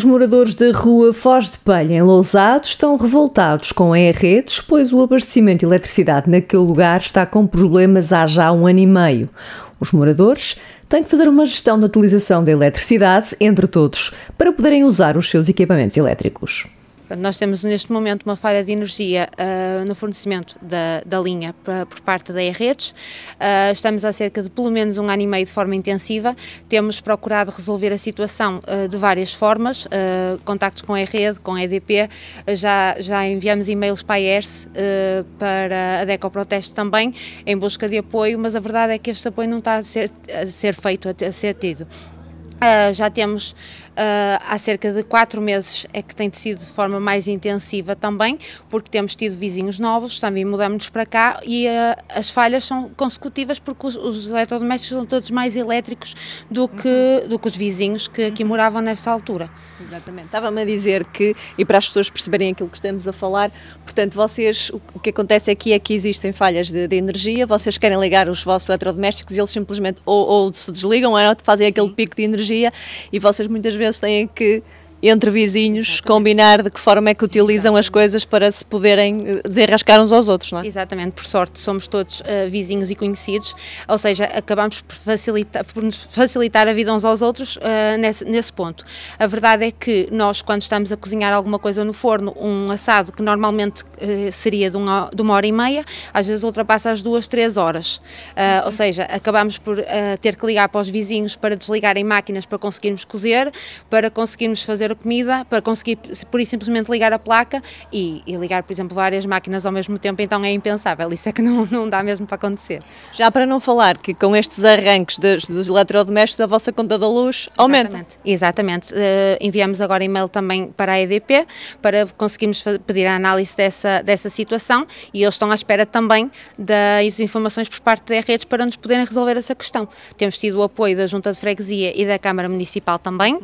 Os moradores da rua Foz de Palha, em Lousado, estão revoltados com a redes, pois o abastecimento de eletricidade naquele lugar está com problemas há já um ano e meio. Os moradores têm que fazer uma gestão da utilização da eletricidade entre todos para poderem usar os seus equipamentos elétricos. Nós temos neste momento uma falha de energia uh, no fornecimento da, da linha pra, por parte da E-Redes. Uh, estamos há cerca de pelo menos um ano e meio de forma intensiva. Temos procurado resolver a situação uh, de várias formas, contactos com a E-Rede, com a EDP. já, já enviamos e-mails para a ERS, para a DECO Proteste também, em busca de apoio, mas a verdade é que este apoio não está a ser, a ser feito, a ser tido. já temos há cerca de quatro meses é que tem sido de forma mais intensiva também, porque temos tido vizinhos novos, também mudamos para cá e eh, as falhas são consecutivas porque os, os eletrodomésticos são todos mais elétricos do que, uhum. do que os vizinhos que aqui uhum. moravam nessa altura. Exatamente. Estava-me a dizer que, e para as pessoas perceberem aquilo que estamos a falar, portanto, vocês, o que acontece aqui é que existem falhas de, de energia, vocês querem ligar os vossos eletrodomésticos e eles simplesmente ou, ou se desligam ou fazem aquele pico de energia e vocês muitas vezes eles têm que entre vizinhos, combinar de que forma é que utilizam Exatamente. as coisas para se poderem eh, desenrascar uns aos outros, não é? Exatamente, por sorte somos todos uh, vizinhos e conhecidos, ou seja, acabamos por, facilitar, por nos facilitar a vida uns aos outros uh, nesse, nesse ponto. A verdade é que nós, quando estamos a cozinhar alguma coisa no forno, um assado que normalmente uh, seria de uma, de uma, hora e meia, às vezes ultrapassa as duas, três horas. Uhum. Ou seja, acabamos por ter que ligar para os vizinhos para desligarem máquinas para conseguirmos cozer, para conseguirmos fazer fazer a comida para conseguir, por simplesmente ligar a placa e, e, ligar, por exemplo, várias máquinas ao mesmo tempo, então é impensável. Isso é que não, não dá mesmo para acontecer. Já para não falar que com estes arranques dos, dos eletrodomésticos a vossa conta da luz aumenta. Exatamente. Exatamente. Uh, enviamos agora e-mail também para a EDP para conseguirmos pedir a análise dessa, dessa situação e eles estão à espera também das informações por parte da redes para nos poderem resolver essa questão. Temos tido o apoio da Junta de Freguesia e da Câmara Municipal também. uh,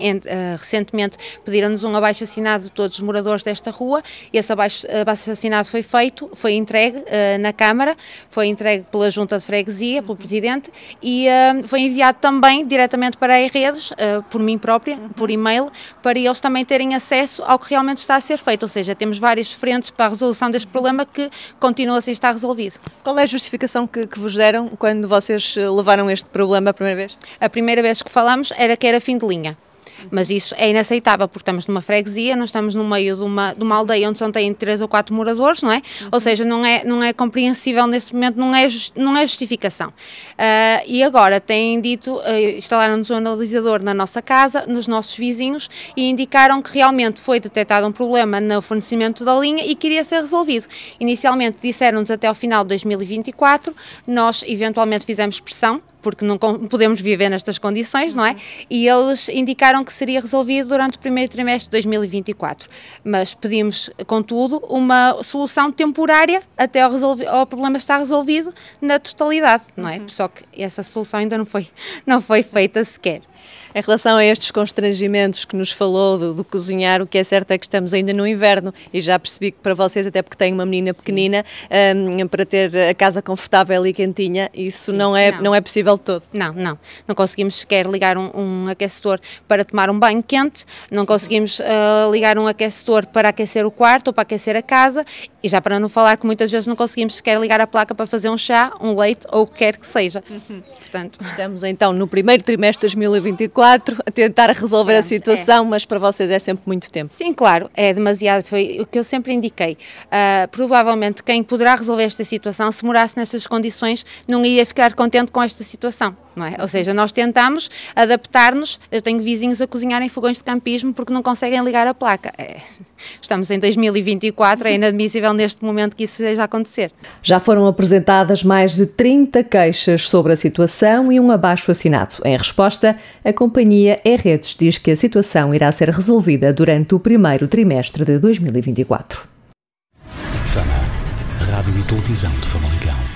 recentemente pediram-nos um abaixo assinado de todos os moradores desta rua, e esse abaixo, abaixo assinado foi feito, foi entregue uh, na Câmara, foi entregue pela Junta de Freguesia, pelo uhum. Presidente, e uh, foi enviado também diretamente para a redes, uh, por mim própria, uhum. por e-mail, para eles também terem acesso ao que realmente está a ser feito, ou seja, temos várias frentes para a resolução deste uhum. problema que continua sem estar resolvido. Qual é a justificação que, que vos deram quando vocês levaram este problema a primeira vez? A primeira vez que falámos era que era fim de linha. Mas isso é inaceitável, porque estamos numa freguesia, não estamos no meio de uma, de uma aldeia onde só tem três ou quatro moradores, não é? Uhum. Ou seja, não é, não é compreensível neste momento, não é, just, não é justificação. Uh, e agora têm dito, uh, instalaram-nos um analisador na nossa casa, nos nossos vizinhos, e indicaram que realmente foi detectado um problema no fornecimento da linha e queria ser resolvido. Inicialmente disseram-nos até ao final de 2024, nós eventualmente fizemos pressão porque não podemos viver nestas condições, não é? E eles indicaram que seria resolvido durante o primeiro trimestre de 2024. Mas pedimos, contudo, uma solução temporária até o problema estar resolvido na totalidade, não é? Uhum. Só que essa solução ainda não foi, não foi feita sequer. Em relação a estes constrangimentos que nos falou do, do, cozinhar, o que é certo é que estamos ainda no inverno e já percebi que para vocês, até porque tenho uma menina pequenina, um, para ter a casa confortável e quentinha, isso Sim, não, é, não. não. é possível todo. Não, não. Não conseguimos sequer ligar um, um aquecedor para tomar um banho quente, não uhum. conseguimos uh, ligar um aquecedor para aquecer o quarto ou para aquecer a casa e já para não falar que muitas vezes não conseguimos sequer ligar a placa para fazer um chá, um leite ou o que quer que seja. Uhum. Portanto. Estamos então no primeiro trimestre de 2020 24 a tentar resolver Pronto, a é. situação, é. mas para vocês é sempre muito tempo. Sim, claro, é demasiado. Foi o que eu sempre indiquei. Uh, provavelmente quem poderá resolver esta situação, se morasse nestas condições, não ia ficar contente com esta situação não é? Ou seja, nós tentamos adaptar-nos. Eu tenho vizinhos a cozinhar em fogões de campismo porque não conseguem ligar a placa. É. Estamos em 2024, é inadmissível neste momento que isso esteja a acontecer. Já foram apresentadas mais de 30 queixas sobre a situação e um abaixo assinado. Em resposta, a companhia E-Redes diz que a situação irá ser resolvida durante o primeiro trimestre de 2024. Fama, Rádio e Televisão de Famalicão.